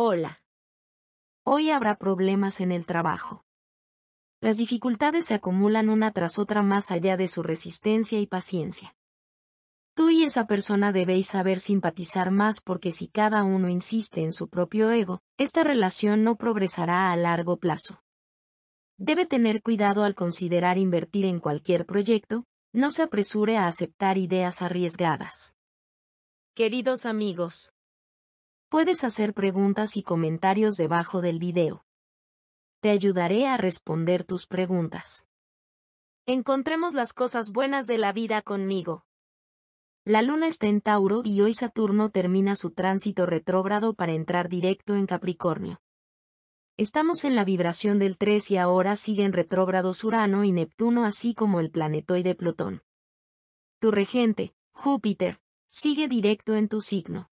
Hola. Hoy habrá problemas en el trabajo. Las dificultades se acumulan una tras otra más allá de su resistencia y paciencia. Tú y esa persona debéis saber simpatizar más porque si cada uno insiste en su propio ego, esta relación no progresará a largo plazo. Debe tener cuidado al considerar invertir en cualquier proyecto, no se apresure a aceptar ideas arriesgadas. Queridos amigos, Puedes hacer preguntas y comentarios debajo del video. Te ayudaré a responder tus preguntas. Encontremos las cosas buenas de la vida conmigo. La luna está en Tauro y hoy Saturno termina su tránsito retrógrado para entrar directo en Capricornio. Estamos en la vibración del 3 y ahora siguen retrógrados Urano y Neptuno así como el planetoide Plutón. Tu regente, Júpiter, sigue directo en tu signo.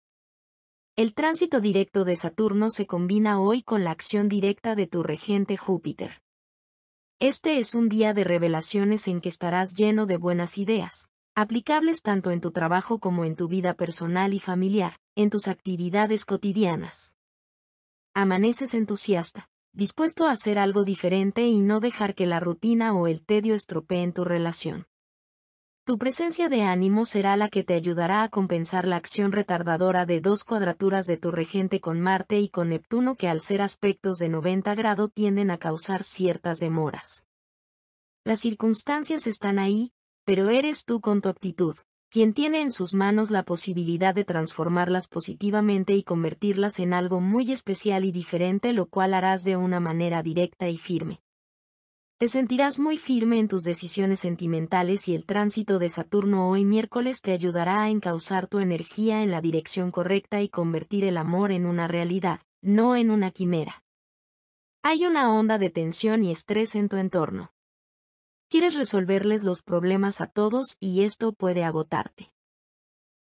El tránsito directo de Saturno se combina hoy con la acción directa de tu regente Júpiter. Este es un día de revelaciones en que estarás lleno de buenas ideas, aplicables tanto en tu trabajo como en tu vida personal y familiar, en tus actividades cotidianas. Amaneces entusiasta, dispuesto a hacer algo diferente y no dejar que la rutina o el tedio estropeen tu relación. Tu presencia de ánimo será la que te ayudará a compensar la acción retardadora de dos cuadraturas de tu regente con Marte y con Neptuno que al ser aspectos de 90 grado tienden a causar ciertas demoras. Las circunstancias están ahí, pero eres tú con tu actitud, quien tiene en sus manos la posibilidad de transformarlas positivamente y convertirlas en algo muy especial y diferente lo cual harás de una manera directa y firme. Te sentirás muy firme en tus decisiones sentimentales y el tránsito de Saturno hoy miércoles te ayudará a encauzar tu energía en la dirección correcta y convertir el amor en una realidad, no en una quimera. Hay una onda de tensión y estrés en tu entorno. Quieres resolverles los problemas a todos y esto puede agotarte.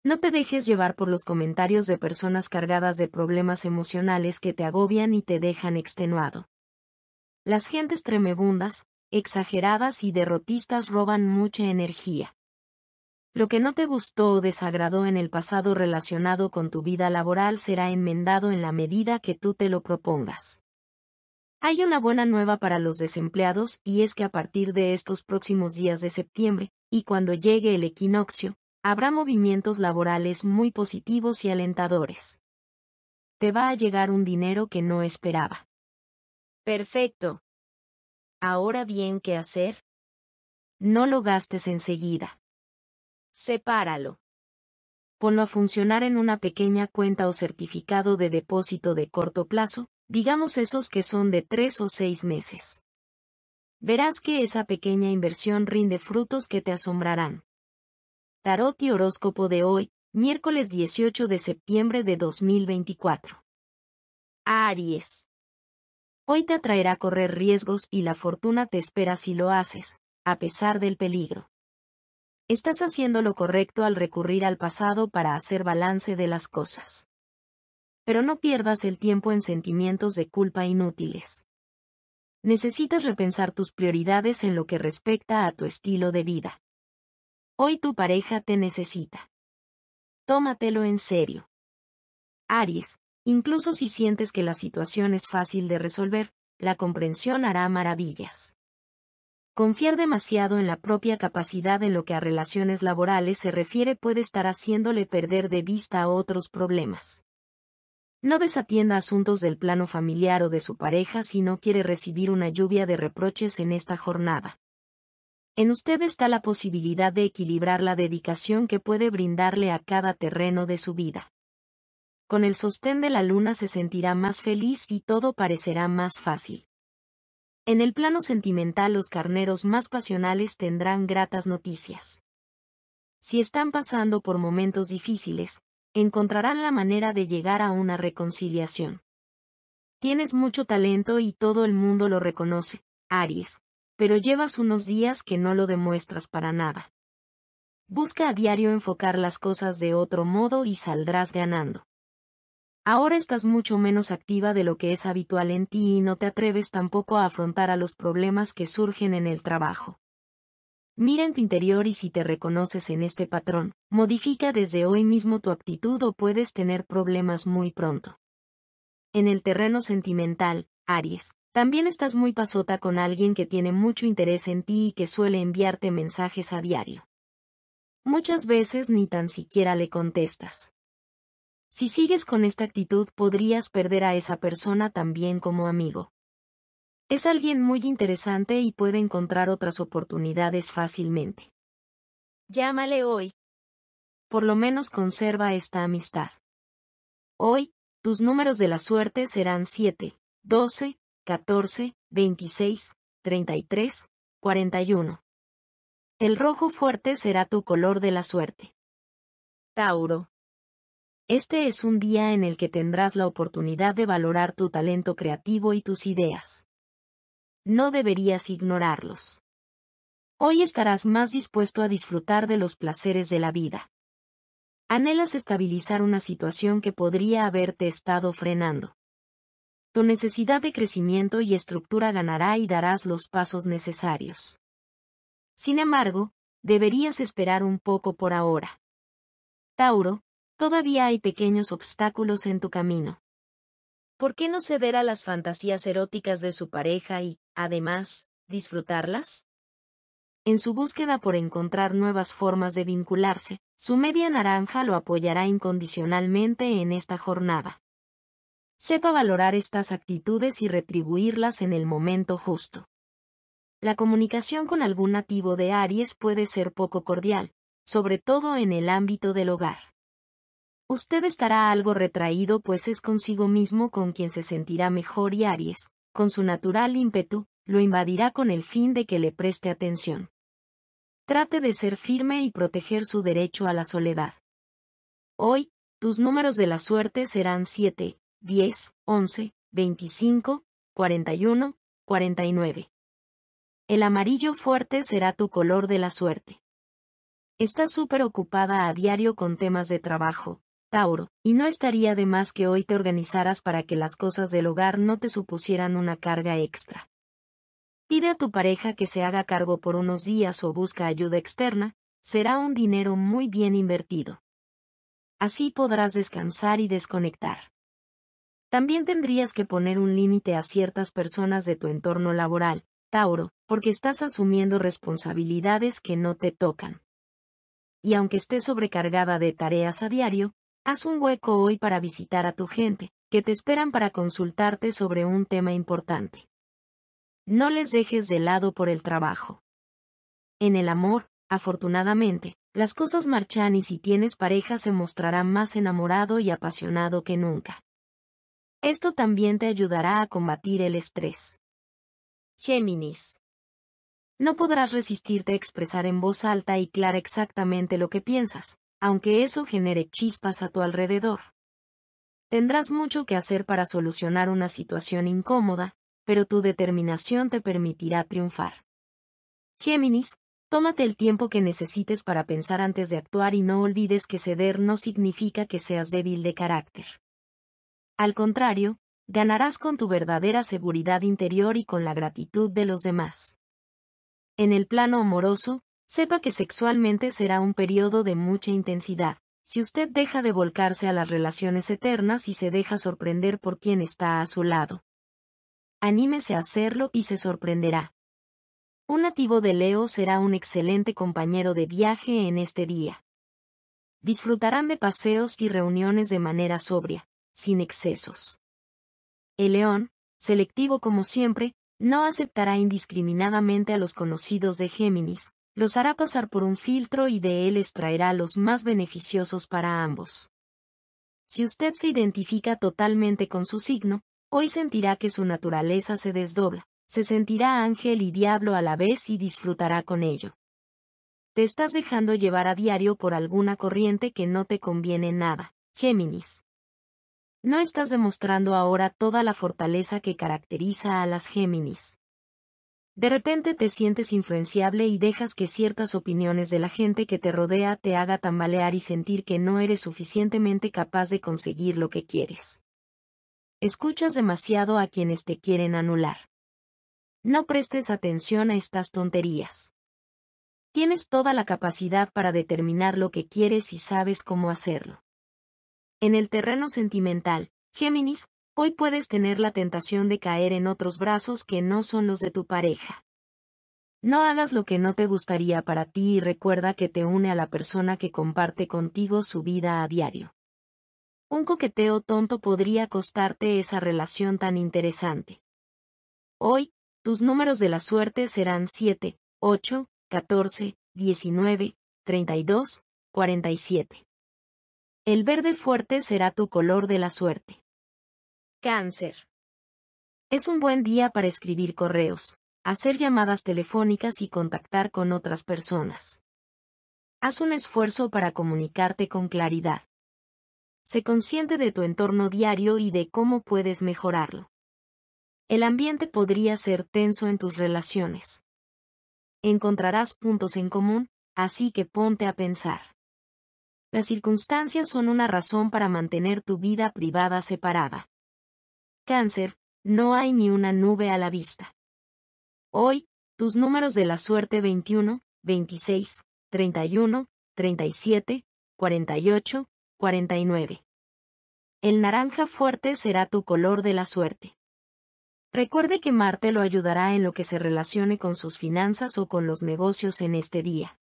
No te dejes llevar por los comentarios de personas cargadas de problemas emocionales que te agobian y te dejan extenuado. Las gentes tremebundas, exageradas y derrotistas roban mucha energía. Lo que no te gustó o desagradó en el pasado relacionado con tu vida laboral será enmendado en la medida que tú te lo propongas. Hay una buena nueva para los desempleados y es que a partir de estos próximos días de septiembre, y cuando llegue el equinoccio, habrá movimientos laborales muy positivos y alentadores. Te va a llegar un dinero que no esperaba. Perfecto. Ahora bien, ¿qué hacer? No lo gastes enseguida. Sepáralo. Ponlo a funcionar en una pequeña cuenta o certificado de depósito de corto plazo, digamos esos que son de tres o seis meses. Verás que esa pequeña inversión rinde frutos que te asombrarán. Tarot y horóscopo de hoy, miércoles 18 de septiembre de 2024. Aries. Hoy te atraerá correr riesgos y la fortuna te espera si lo haces, a pesar del peligro. Estás haciendo lo correcto al recurrir al pasado para hacer balance de las cosas. Pero no pierdas el tiempo en sentimientos de culpa inútiles. Necesitas repensar tus prioridades en lo que respecta a tu estilo de vida. Hoy tu pareja te necesita. Tómatelo en serio. Aries, Incluso si sientes que la situación es fácil de resolver, la comprensión hará maravillas. Confiar demasiado en la propia capacidad en lo que a relaciones laborales se refiere puede estar haciéndole perder de vista a otros problemas. No desatienda asuntos del plano familiar o de su pareja si no quiere recibir una lluvia de reproches en esta jornada. En usted está la posibilidad de equilibrar la dedicación que puede brindarle a cada terreno de su vida. Con el sostén de la luna se sentirá más feliz y todo parecerá más fácil. En el plano sentimental los carneros más pasionales tendrán gratas noticias. Si están pasando por momentos difíciles, encontrarán la manera de llegar a una reconciliación. Tienes mucho talento y todo el mundo lo reconoce, Aries, pero llevas unos días que no lo demuestras para nada. Busca a diario enfocar las cosas de otro modo y saldrás ganando. Ahora estás mucho menos activa de lo que es habitual en ti y no te atreves tampoco a afrontar a los problemas que surgen en el trabajo. Mira en tu interior y si te reconoces en este patrón, modifica desde hoy mismo tu actitud o puedes tener problemas muy pronto. En el terreno sentimental, Aries, también estás muy pasota con alguien que tiene mucho interés en ti y que suele enviarte mensajes a diario. Muchas veces ni tan siquiera le contestas. Si sigues con esta actitud podrías perder a esa persona también como amigo. Es alguien muy interesante y puede encontrar otras oportunidades fácilmente. Llámale hoy. Por lo menos conserva esta amistad. Hoy, tus números de la suerte serán 7, 12, 14, 26, 33, 41. El rojo fuerte será tu color de la suerte. Tauro. Este es un día en el que tendrás la oportunidad de valorar tu talento creativo y tus ideas. No deberías ignorarlos. Hoy estarás más dispuesto a disfrutar de los placeres de la vida. Anhelas estabilizar una situación que podría haberte estado frenando. Tu necesidad de crecimiento y estructura ganará y darás los pasos necesarios. Sin embargo, deberías esperar un poco por ahora. Tauro, Todavía hay pequeños obstáculos en tu camino. ¿Por qué no ceder a las fantasías eróticas de su pareja y, además, disfrutarlas? En su búsqueda por encontrar nuevas formas de vincularse, su media naranja lo apoyará incondicionalmente en esta jornada. Sepa valorar estas actitudes y retribuirlas en el momento justo. La comunicación con algún nativo de Aries puede ser poco cordial, sobre todo en el ámbito del hogar. Usted estará algo retraído pues es consigo mismo con quien se sentirá mejor y Aries, con su natural ímpetu, lo invadirá con el fin de que le preste atención. Trate de ser firme y proteger su derecho a la soledad. Hoy, tus números de la suerte serán 7, 10, 11, 25, 41, 49. El amarillo fuerte será tu color de la suerte. Estás súper ocupada a diario con temas de trabajo, Tauro, y no estaría de más que hoy te organizaras para que las cosas del hogar no te supusieran una carga extra. Pide a tu pareja que se haga cargo por unos días o busca ayuda externa, será un dinero muy bien invertido. Así podrás descansar y desconectar. También tendrías que poner un límite a ciertas personas de tu entorno laboral, Tauro, porque estás asumiendo responsabilidades que no te tocan. Y aunque estés sobrecargada de tareas a diario, Haz un hueco hoy para visitar a tu gente, que te esperan para consultarte sobre un tema importante. No les dejes de lado por el trabajo. En el amor, afortunadamente, las cosas marchan y si tienes pareja se mostrará más enamorado y apasionado que nunca. Esto también te ayudará a combatir el estrés. Géminis. No podrás resistirte a expresar en voz alta y clara exactamente lo que piensas, aunque eso genere chispas a tu alrededor. Tendrás mucho que hacer para solucionar una situación incómoda, pero tu determinación te permitirá triunfar. Géminis, tómate el tiempo que necesites para pensar antes de actuar y no olvides que ceder no significa que seas débil de carácter. Al contrario, ganarás con tu verdadera seguridad interior y con la gratitud de los demás. En el plano amoroso, Sepa que sexualmente será un periodo de mucha intensidad. Si usted deja de volcarse a las relaciones eternas y se deja sorprender por quien está a su lado. Anímese a hacerlo y se sorprenderá. Un nativo de Leo será un excelente compañero de viaje en este día. Disfrutarán de paseos y reuniones de manera sobria, sin excesos. El león, selectivo como siempre, no aceptará indiscriminadamente a los conocidos de Géminis, los hará pasar por un filtro y de él extraerá los más beneficiosos para ambos. Si usted se identifica totalmente con su signo, hoy sentirá que su naturaleza se desdobla, se sentirá ángel y diablo a la vez y disfrutará con ello. Te estás dejando llevar a diario por alguna corriente que no te conviene nada, Géminis. No estás demostrando ahora toda la fortaleza que caracteriza a las Géminis. De repente te sientes influenciable y dejas que ciertas opiniones de la gente que te rodea te haga tambalear y sentir que no eres suficientemente capaz de conseguir lo que quieres. Escuchas demasiado a quienes te quieren anular. No prestes atención a estas tonterías. Tienes toda la capacidad para determinar lo que quieres y sabes cómo hacerlo. En el terreno sentimental, Géminis, Hoy puedes tener la tentación de caer en otros brazos que no son los de tu pareja. No hagas lo que no te gustaría para ti y recuerda que te une a la persona que comparte contigo su vida a diario. Un coqueteo tonto podría costarte esa relación tan interesante. Hoy, tus números de la suerte serán 7, 8, 14, 19, 32, 47. El verde fuerte será tu color de la suerte. Cáncer. Es un buen día para escribir correos, hacer llamadas telefónicas y contactar con otras personas. Haz un esfuerzo para comunicarte con claridad. Se consciente de tu entorno diario y de cómo puedes mejorarlo. El ambiente podría ser tenso en tus relaciones. Encontrarás puntos en común, así que ponte a pensar. Las circunstancias son una razón para mantener tu vida privada separada. Cáncer, no hay ni una nube a la vista. Hoy, tus números de la suerte 21, 26, 31, 37, 48, 49. El naranja fuerte será tu color de la suerte. Recuerde que Marte lo ayudará en lo que se relacione con sus finanzas o con los negocios en este día.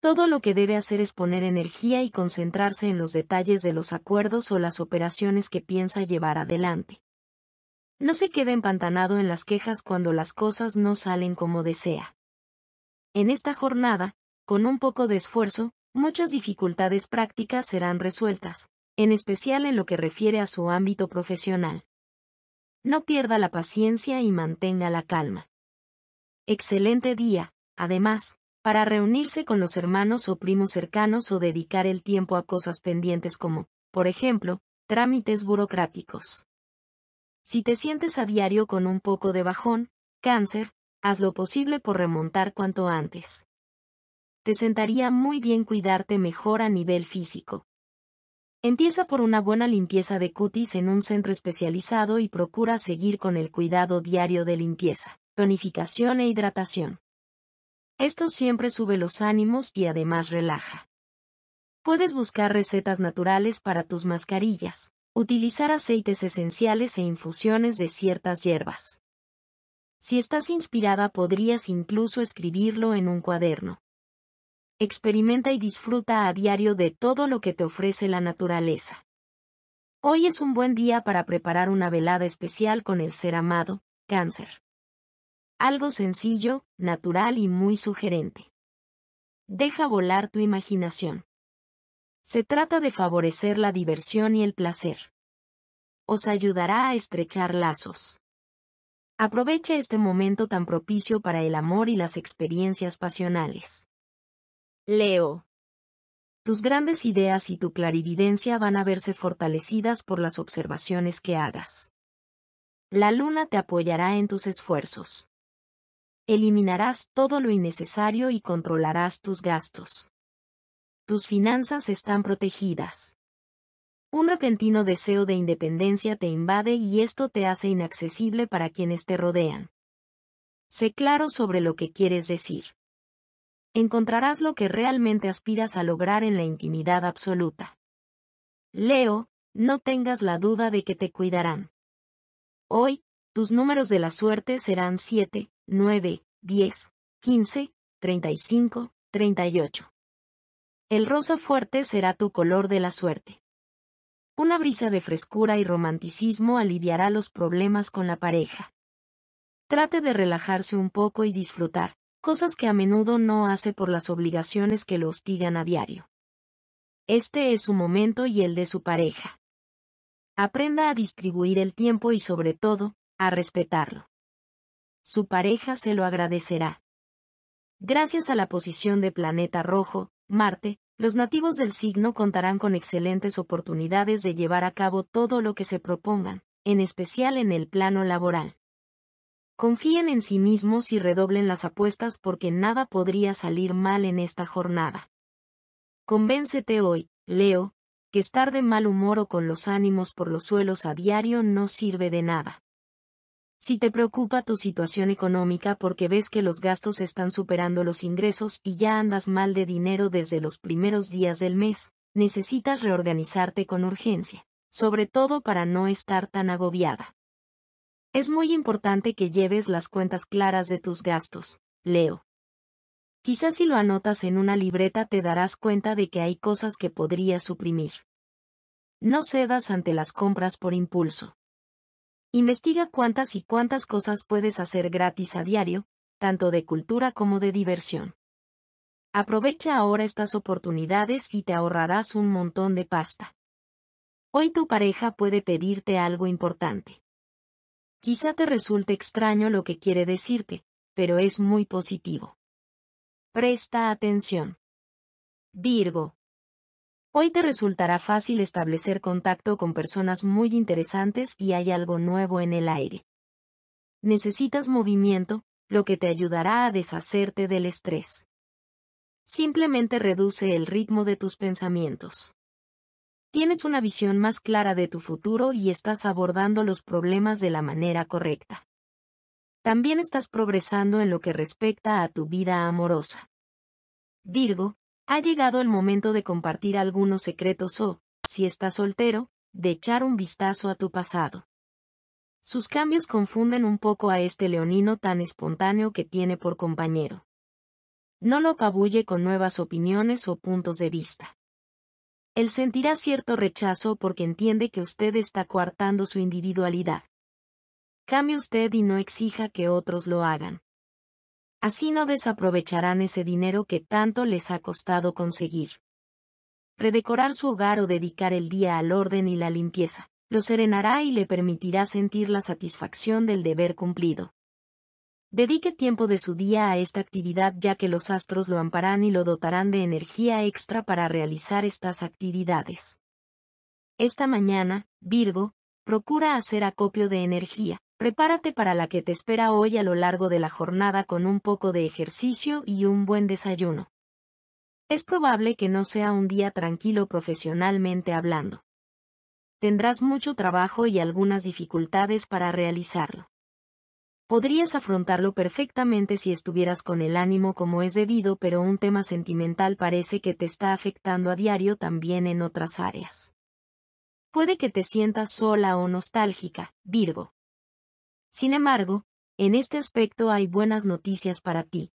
Todo lo que debe hacer es poner energía y concentrarse en los detalles de los acuerdos o las operaciones que piensa llevar adelante. No se quede empantanado en las quejas cuando las cosas no salen como desea. En esta jornada, con un poco de esfuerzo, muchas dificultades prácticas serán resueltas, en especial en lo que refiere a su ámbito profesional. No pierda la paciencia y mantenga la calma. Excelente día, además, para reunirse con los hermanos o primos cercanos o dedicar el tiempo a cosas pendientes como, por ejemplo, trámites burocráticos. Si te sientes a diario con un poco de bajón, cáncer, haz lo posible por remontar cuanto antes. Te sentaría muy bien cuidarte mejor a nivel físico. Empieza por una buena limpieza de cutis en un centro especializado y procura seguir con el cuidado diario de limpieza, tonificación e hidratación. Esto siempre sube los ánimos y además relaja. Puedes buscar recetas naturales para tus mascarillas, Utilizar aceites esenciales e infusiones de ciertas hierbas. Si estás inspirada podrías incluso escribirlo en un cuaderno. Experimenta y disfruta a diario de todo lo que te ofrece la naturaleza. Hoy es un buen día para preparar una velada especial con el ser amado, cáncer. Algo sencillo, natural y muy sugerente. Deja volar tu imaginación. Se trata de favorecer la diversión y el placer. Os ayudará a estrechar lazos. Aprovecha este momento tan propicio para el amor y las experiencias pasionales. Leo. Tus grandes ideas y tu clarividencia van a verse fortalecidas por las observaciones que hagas. La luna te apoyará en tus esfuerzos. Eliminarás todo lo innecesario y controlarás tus gastos tus finanzas están protegidas. Un repentino deseo de independencia te invade y esto te hace inaccesible para quienes te rodean. Sé claro sobre lo que quieres decir. Encontrarás lo que realmente aspiras a lograr en la intimidad absoluta. Leo, no tengas la duda de que te cuidarán. Hoy, tus números de la suerte serán 7, 9, 10, 15, 35, 38. El rosa fuerte será tu color de la suerte. Una brisa de frescura y romanticismo aliviará los problemas con la pareja. Trate de relajarse un poco y disfrutar, cosas que a menudo no hace por las obligaciones que lo hostigan a diario. Este es su momento y el de su pareja. Aprenda a distribuir el tiempo y sobre todo, a respetarlo. Su pareja se lo agradecerá. Gracias a la posición de planeta rojo, Marte, los nativos del signo contarán con excelentes oportunidades de llevar a cabo todo lo que se propongan, en especial en el plano laboral. Confíen en sí mismos y redoblen las apuestas porque nada podría salir mal en esta jornada. Convéncete hoy, Leo, que estar de mal humor o con los ánimos por los suelos a diario no sirve de nada. Si te preocupa tu situación económica porque ves que los gastos están superando los ingresos y ya andas mal de dinero desde los primeros días del mes, necesitas reorganizarte con urgencia, sobre todo para no estar tan agobiada. Es muy importante que lleves las cuentas claras de tus gastos, Leo. Quizás si lo anotas en una libreta te darás cuenta de que hay cosas que podrías suprimir. No cedas ante las compras por impulso. Investiga cuántas y cuántas cosas puedes hacer gratis a diario, tanto de cultura como de diversión. Aprovecha ahora estas oportunidades y te ahorrarás un montón de pasta. Hoy tu pareja puede pedirte algo importante. Quizá te resulte extraño lo que quiere decirte, pero es muy positivo. Presta atención. Virgo, Hoy te resultará fácil establecer contacto con personas muy interesantes y hay algo nuevo en el aire. Necesitas movimiento, lo que te ayudará a deshacerte del estrés. Simplemente reduce el ritmo de tus pensamientos. Tienes una visión más clara de tu futuro y estás abordando los problemas de la manera correcta. También estás progresando en lo que respecta a tu vida amorosa. Dirgo, ha llegado el momento de compartir algunos secretos o, si estás soltero, de echar un vistazo a tu pasado. Sus cambios confunden un poco a este leonino tan espontáneo que tiene por compañero. No lo apabulle con nuevas opiniones o puntos de vista. Él sentirá cierto rechazo porque entiende que usted está coartando su individualidad. Cambie usted y no exija que otros lo hagan. Así no desaprovecharán ese dinero que tanto les ha costado conseguir. Redecorar su hogar o dedicar el día al orden y la limpieza, lo serenará y le permitirá sentir la satisfacción del deber cumplido. Dedique tiempo de su día a esta actividad ya que los astros lo amparán y lo dotarán de energía extra para realizar estas actividades. Esta mañana, Virgo, procura hacer acopio de energía, Prepárate para la que te espera hoy a lo largo de la jornada con un poco de ejercicio y un buen desayuno. Es probable que no sea un día tranquilo profesionalmente hablando. Tendrás mucho trabajo y algunas dificultades para realizarlo. Podrías afrontarlo perfectamente si estuvieras con el ánimo como es debido, pero un tema sentimental parece que te está afectando a diario también en otras áreas. Puede que te sientas sola o nostálgica, Virgo. Sin embargo, en este aspecto hay buenas noticias para ti.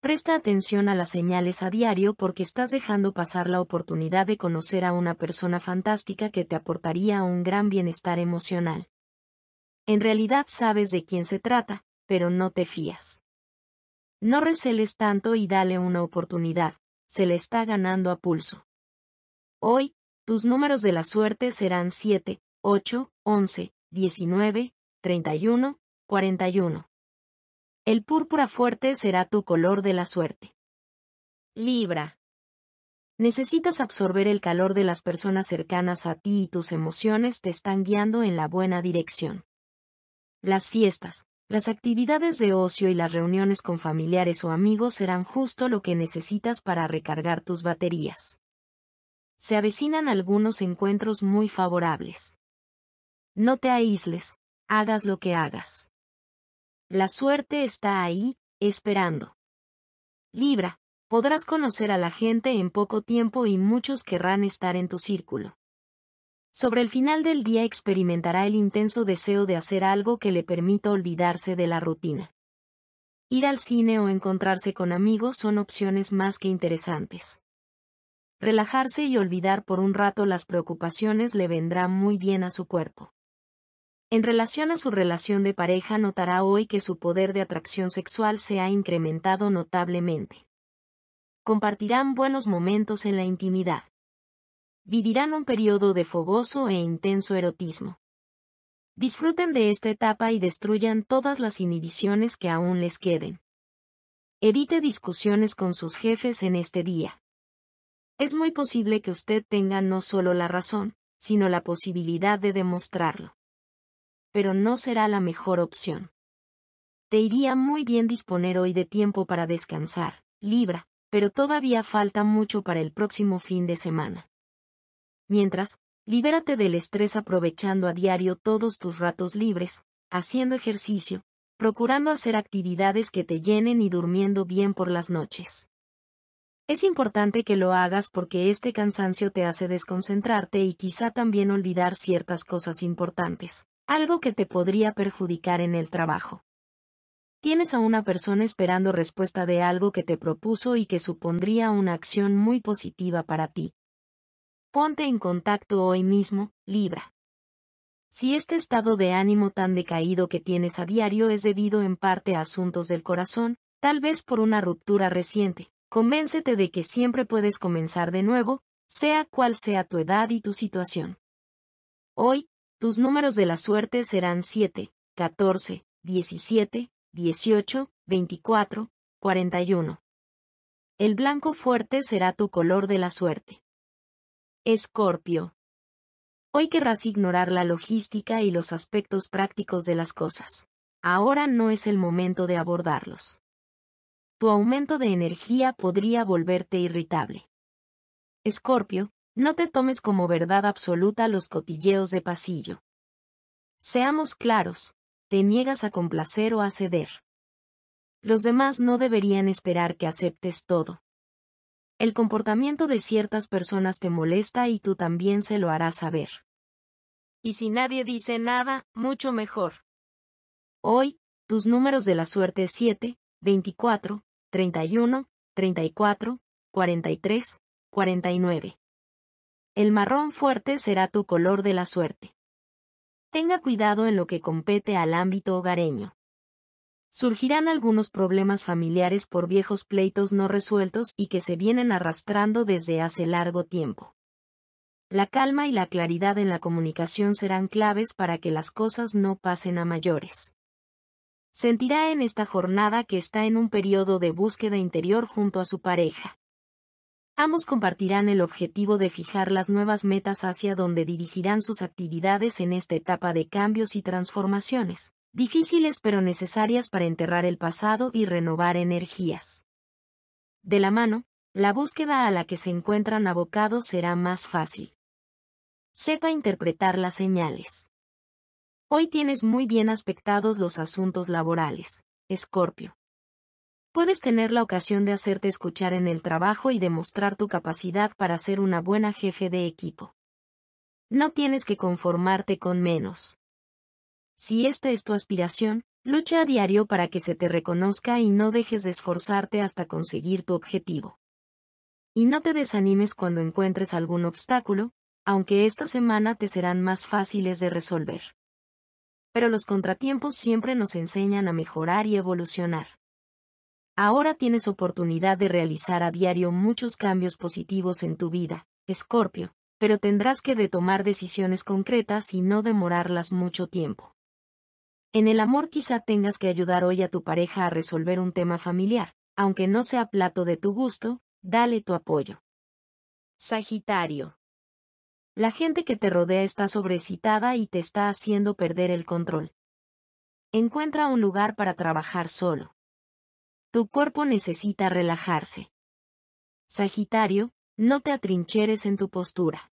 Presta atención a las señales a diario porque estás dejando pasar la oportunidad de conocer a una persona fantástica que te aportaría un gran bienestar emocional. En realidad sabes de quién se trata, pero no te fías. No receles tanto y dale una oportunidad, se le está ganando a pulso. Hoy, tus números de la suerte serán 7, 8, 11, 19, 31, 41. El púrpura fuerte será tu color de la suerte. Libra. Necesitas absorber el calor de las personas cercanas a ti y tus emociones te están guiando en la buena dirección. Las fiestas, las actividades de ocio y las reuniones con familiares o amigos serán justo lo que necesitas para recargar tus baterías. Se avecinan algunos encuentros muy favorables. No te aísles, hagas lo que hagas. La suerte está ahí, esperando. Libra, podrás conocer a la gente en poco tiempo y muchos querrán estar en tu círculo. Sobre el final del día experimentará el intenso deseo de hacer algo que le permita olvidarse de la rutina. Ir al cine o encontrarse con amigos son opciones más que interesantes. Relajarse y olvidar por un rato las preocupaciones le vendrá muy bien a su cuerpo. En relación a su relación de pareja notará hoy que su poder de atracción sexual se ha incrementado notablemente. Compartirán buenos momentos en la intimidad. Vivirán un periodo de fogoso e intenso erotismo. Disfruten de esta etapa y destruyan todas las inhibiciones que aún les queden. Evite discusiones con sus jefes en este día. Es muy posible que usted tenga no solo la razón, sino la posibilidad de demostrarlo pero no será la mejor opción. Te iría muy bien disponer hoy de tiempo para descansar, Libra, pero todavía falta mucho para el próximo fin de semana. Mientras, libérate del estrés aprovechando a diario todos tus ratos libres, haciendo ejercicio, procurando hacer actividades que te llenen y durmiendo bien por las noches. Es importante que lo hagas porque este cansancio te hace desconcentrarte y quizá también olvidar ciertas cosas importantes, algo que te podría perjudicar en el trabajo. Tienes a una persona esperando respuesta de algo que te propuso y que supondría una acción muy positiva para ti. Ponte en contacto hoy mismo, Libra. Si este estado de ánimo tan decaído que tienes a diario es debido en parte a asuntos del corazón, tal vez por una ruptura reciente, convéncete de que siempre puedes comenzar de nuevo, sea cual sea tu edad y tu situación. Hoy, tus números de la suerte serán 7, 14, 17, 18, 24, 41. El blanco fuerte será tu color de la suerte. Escorpio. Hoy querrás ignorar la logística y los aspectos prácticos de las cosas. Ahora no es el momento de abordarlos. Tu aumento de energía podría volverte irritable. Escorpio, no te tomes como verdad absoluta los cotilleos de pasillo. Seamos claros, te niegas a complacer o a ceder. Los demás no deberían esperar que aceptes todo. El comportamiento de ciertas personas te molesta y tú también se lo harás saber. Y si nadie dice nada, mucho mejor. Hoy, tus números de la suerte 7, 24, 31, 34, 43, 49. El marrón fuerte será tu color de la suerte. Tenga cuidado en lo que compete al ámbito hogareño. Surgirán algunos problemas familiares por viejos pleitos no resueltos y que se vienen arrastrando desde hace largo tiempo. La calma y la claridad en la comunicación serán claves para que las cosas no pasen a mayores. Sentirá en esta jornada que está en un periodo de búsqueda interior junto a su pareja. Ambos compartirán el objetivo de fijar las nuevas metas hacia donde dirigirán sus actividades en esta etapa de cambios y transformaciones, difíciles pero necesarias para enterrar el pasado y renovar energías. De la mano, la búsqueda a la que se encuentran abocados será más fácil. Sepa interpretar las señales. Hoy tienes muy bien aspectados los asuntos laborales, Escorpio puedes tener la ocasión de hacerte escuchar en el trabajo y demostrar tu capacidad para ser una buena jefe de equipo. No tienes que conformarte con menos. Si esta es tu aspiración, lucha a diario para que se te reconozca y no dejes de esforzarte hasta conseguir tu objetivo. Y no te desanimes cuando encuentres algún obstáculo, aunque esta semana te serán más fáciles de resolver. Pero los contratiempos siempre nos enseñan a mejorar y evolucionar. Ahora tienes oportunidad de realizar a diario muchos cambios positivos en tu vida, Escorpio, pero tendrás que tomar decisiones concretas y no demorarlas mucho tiempo. En el amor quizá tengas que ayudar hoy a tu pareja a resolver un tema familiar, aunque no sea plato de tu gusto, dale tu apoyo. Sagitario. La gente que te rodea está sobrecitada y te está haciendo perder el control. Encuentra un lugar para trabajar solo. Tu cuerpo necesita relajarse. Sagitario, no te atrincheres en tu postura.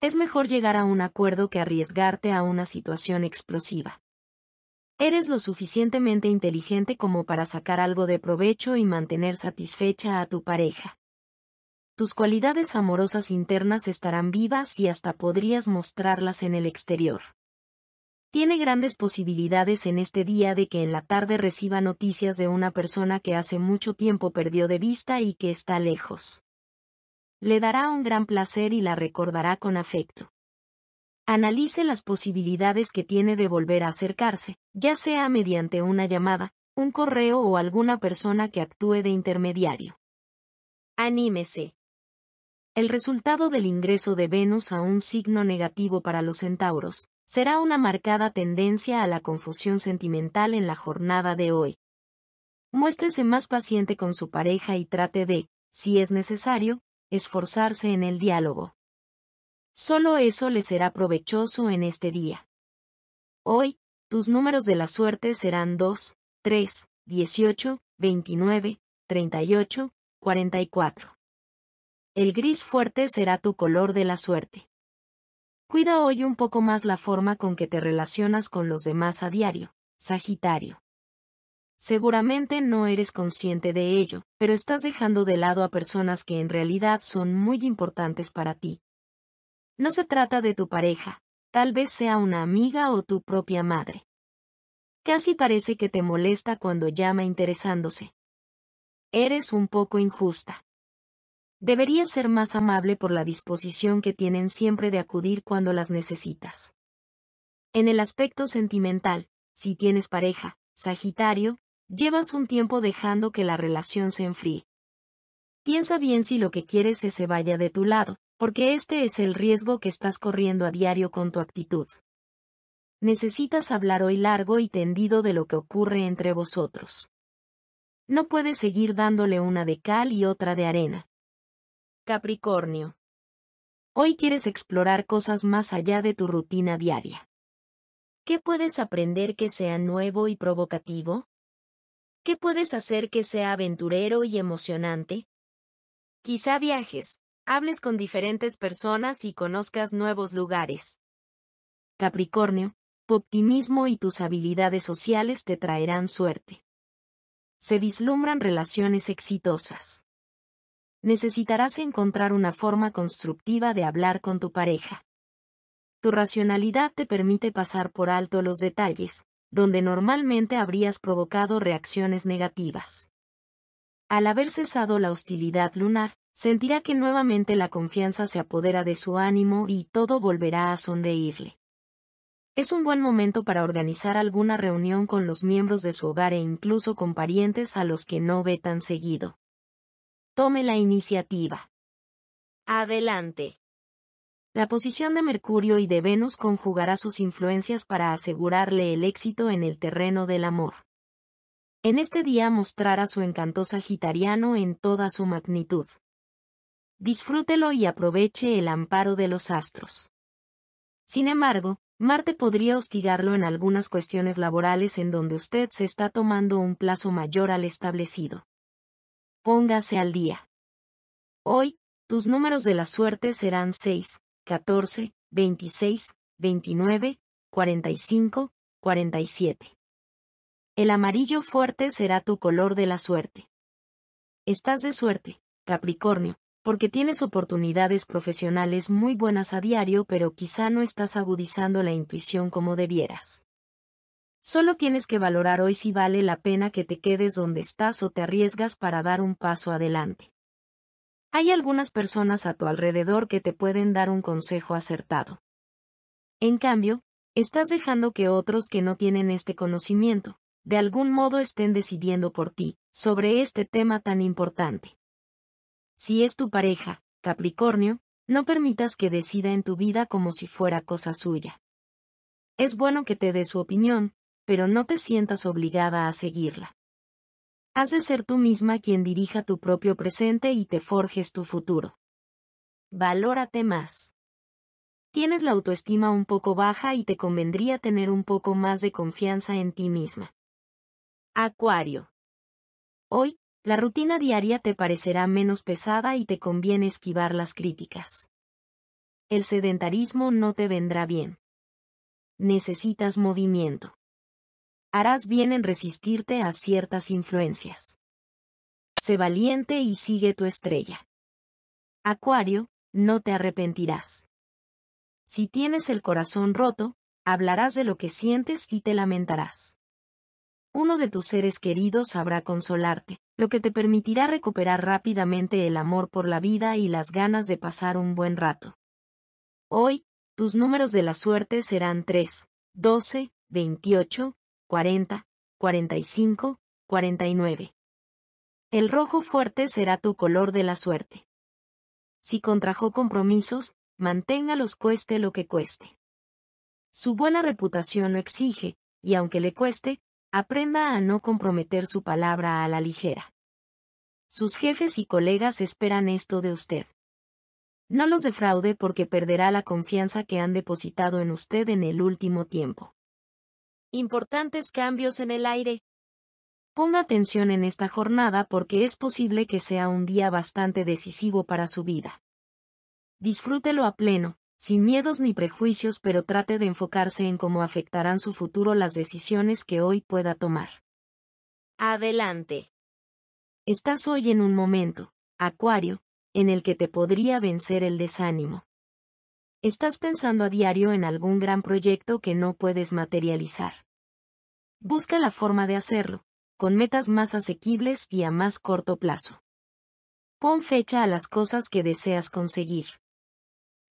Es mejor llegar a un acuerdo que arriesgarte a una situación explosiva. Eres lo suficientemente inteligente como para sacar algo de provecho y mantener satisfecha a tu pareja. Tus cualidades amorosas internas estarán vivas y hasta podrías mostrarlas en el exterior. Tiene grandes posibilidades en este día de que en la tarde reciba noticias de una persona que hace mucho tiempo perdió de vista y que está lejos. Le dará un gran placer y la recordará con afecto. Analice las posibilidades que tiene de volver a acercarse, ya sea mediante una llamada, un correo o alguna persona que actúe de intermediario. Anímese. El resultado del ingreso de Venus a un signo negativo para los centauros será una marcada tendencia a la confusión sentimental en la jornada de hoy. Muéstrese más paciente con su pareja y trate de, si es necesario, esforzarse en el diálogo. Solo eso le será provechoso en este día. Hoy, tus números de la suerte serán 2, 3, 18, 29, 38, 44. El gris fuerte será tu color de la suerte. Cuida hoy un poco más la forma con que te relacionas con los demás a diario, Sagitario. Seguramente no eres consciente de ello, pero estás dejando de lado a personas que en realidad son muy importantes para ti. No se trata de tu pareja, tal vez sea una amiga o tu propia madre. Casi parece que te molesta cuando llama interesándose. Eres un poco injusta. Deberías ser más amable por la disposición que tienen siempre de acudir cuando las necesitas. En el aspecto sentimental, si tienes pareja, Sagitario, llevas un tiempo dejando que la relación se enfríe. Piensa bien si lo que quieres es se vaya de tu lado, porque este es el riesgo que estás corriendo a diario con tu actitud. Necesitas hablar hoy largo y tendido de lo que ocurre entre vosotros. No puedes seguir dándole una de cal y otra de arena, Capricornio. Hoy quieres explorar cosas más allá de tu rutina diaria. ¿Qué puedes aprender que sea nuevo y provocativo? ¿Qué puedes hacer que sea aventurero y emocionante? Quizá viajes, hables con diferentes personas y conozcas nuevos lugares. Capricornio, tu optimismo y tus habilidades sociales te traerán suerte. Se vislumbran relaciones exitosas necesitarás encontrar una forma constructiva de hablar con tu pareja. Tu racionalidad te permite pasar por alto los detalles, donde normalmente habrías provocado reacciones negativas. Al haber cesado la hostilidad lunar, sentirá que nuevamente la confianza se apodera de su ánimo y todo volverá a sonreírle. Es un buen momento para organizar alguna reunión con los miembros de su hogar e incluso con parientes a los que no ve tan seguido tome la iniciativa. Adelante. La posición de Mercurio y de Venus conjugará sus influencias para asegurarle el éxito en el terreno del amor. En este día mostrará su encanto sagitariano en toda su magnitud. Disfrútelo y aproveche el amparo de los astros. Sin embargo, Marte podría hostigarlo en algunas cuestiones laborales en donde usted se está tomando un plazo mayor al establecido. Póngase al día. Hoy, tus números de la suerte serán 6, 14, 26, 29, 45, 47. El amarillo fuerte será tu color de la suerte. Estás de suerte, Capricornio, porque tienes oportunidades profesionales muy buenas a diario pero quizá no estás agudizando la intuición como debieras. Solo tienes que valorar hoy si vale la pena que te quedes donde estás o te arriesgas para dar un paso adelante. Hay algunas personas a tu alrededor que te pueden dar un consejo acertado. En cambio, estás dejando que otros que no tienen este conocimiento, de algún modo estén decidiendo por ti, sobre este tema tan importante. Si es tu pareja, Capricornio, no permitas que decida en tu vida como si fuera cosa suya. Es bueno que te dé su opinión, pero no te sientas obligada a seguirla. Has de ser tú misma quien dirija tu propio presente y te forjes tu futuro. Valórate más. Tienes la autoestima un poco baja y te convendría tener un poco más de confianza en ti misma. Acuario. Hoy, la rutina diaria te parecerá menos pesada y te conviene esquivar las críticas. El sedentarismo no te vendrá bien. Necesitas movimiento harás bien en resistirte a ciertas influencias. Sé valiente y sigue tu estrella. Acuario, no te arrepentirás. Si tienes el corazón roto, hablarás de lo que sientes y te lamentarás. Uno de tus seres queridos sabrá consolarte, lo que te permitirá recuperar rápidamente el amor por la vida y las ganas de pasar un buen rato. Hoy, tus números de la suerte serán 3, 12, 28, 40, 45, 49. El rojo fuerte será tu color de la suerte. Si contrajo compromisos, manténgalos cueste lo que cueste. Su buena reputación lo exige, y aunque le cueste, aprenda a no comprometer su palabra a la ligera. Sus jefes y colegas esperan esto de usted. No los defraude porque perderá la confianza que han depositado en usted en el último tiempo. Importantes cambios en el aire. Ponga atención en esta jornada porque es posible que sea un día bastante decisivo para su vida. Disfrútelo a pleno, sin miedos ni prejuicios, pero trate de enfocarse en cómo afectarán su futuro las decisiones que hoy pueda tomar. Adelante. Estás hoy en un momento, Acuario, en el que te podría vencer el desánimo. Estás pensando a diario en algún gran proyecto que no puedes materializar. Busca la forma de hacerlo, con metas más asequibles y a más corto plazo. Pon fecha a las cosas que deseas conseguir.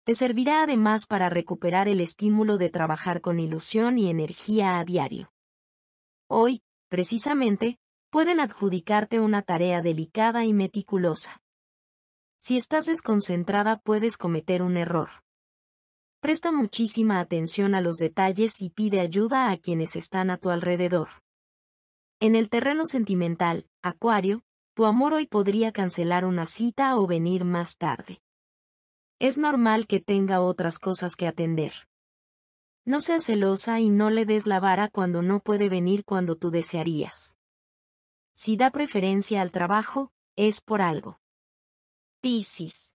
Te servirá además para recuperar el estímulo de trabajar con ilusión y energía a diario. Hoy, precisamente, pueden adjudicarte una tarea delicada y meticulosa. Si estás desconcentrada puedes cometer un error Presta muchísima atención a los detalles y pide ayuda a quienes están a tu alrededor. En el terreno sentimental, Acuario, tu amor hoy podría cancelar una cita o venir más tarde. Es normal que tenga otras cosas que atender. No seas celosa y no le des la vara cuando no puede venir cuando tú desearías. Si da preferencia al trabajo, es por algo. Piscis.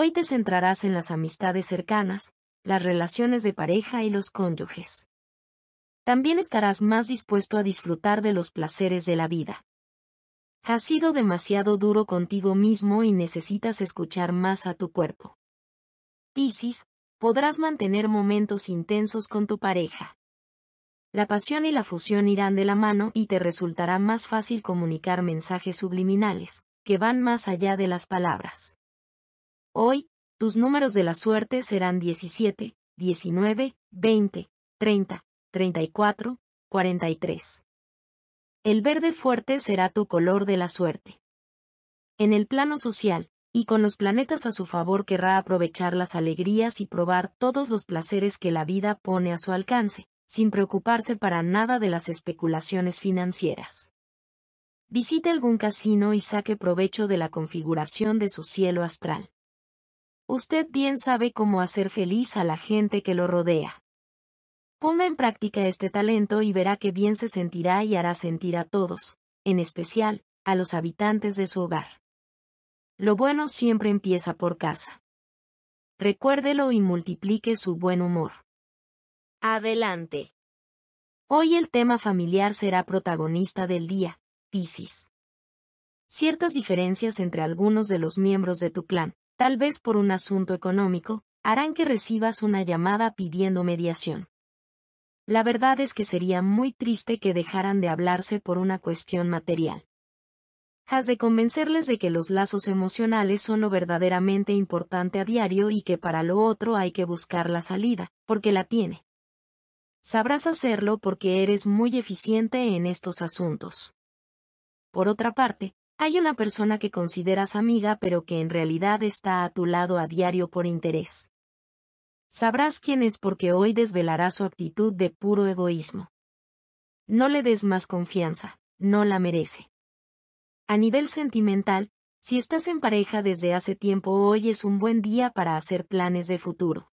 Hoy te centrarás en las amistades cercanas, las relaciones de pareja y los cónyuges. También estarás más dispuesto a disfrutar de los placeres de la vida. Has sido demasiado duro contigo mismo y necesitas escuchar más a tu cuerpo. Piscis, podrás mantener momentos intensos con tu pareja. La pasión y la fusión irán de la mano y te resultará más fácil comunicar mensajes subliminales, que van más allá de las palabras. Hoy, tus números de la suerte serán 17, 19, 20, 30, 34, 43. El verde fuerte será tu color de la suerte. En el plano social, y con los planetas a su favor querrá aprovechar las alegrías y probar todos los placeres que la vida pone a su alcance, sin preocuparse para nada de las especulaciones financieras. Visite algún casino y saque provecho de la configuración de su cielo astral. Usted bien sabe cómo hacer feliz a la gente que lo rodea. Ponga en práctica este talento y verá que bien se sentirá y hará sentir a todos, en especial, a los habitantes de su hogar. Lo bueno siempre empieza por casa. Recuérdelo y multiplique su buen humor. Adelante. Hoy el tema familiar será protagonista del día, Piscis. Ciertas diferencias entre algunos de los miembros de tu clan, tal vez por un asunto económico, harán que recibas una llamada pidiendo mediación. La verdad es que sería muy triste que dejaran de hablarse por una cuestión material. Has de convencerles de que los lazos emocionales son lo verdaderamente importante a diario y que para lo otro hay que buscar la salida, porque la tiene. Sabrás hacerlo porque eres muy eficiente en estos asuntos. Por otra parte, hay una persona que consideras amiga pero que en realidad está a tu lado a diario por interés. Sabrás quién es porque hoy desvelará su actitud de puro egoísmo. No le des más confianza, no la merece. A nivel sentimental, si estás en pareja desde hace tiempo hoy es un buen día para hacer planes de futuro.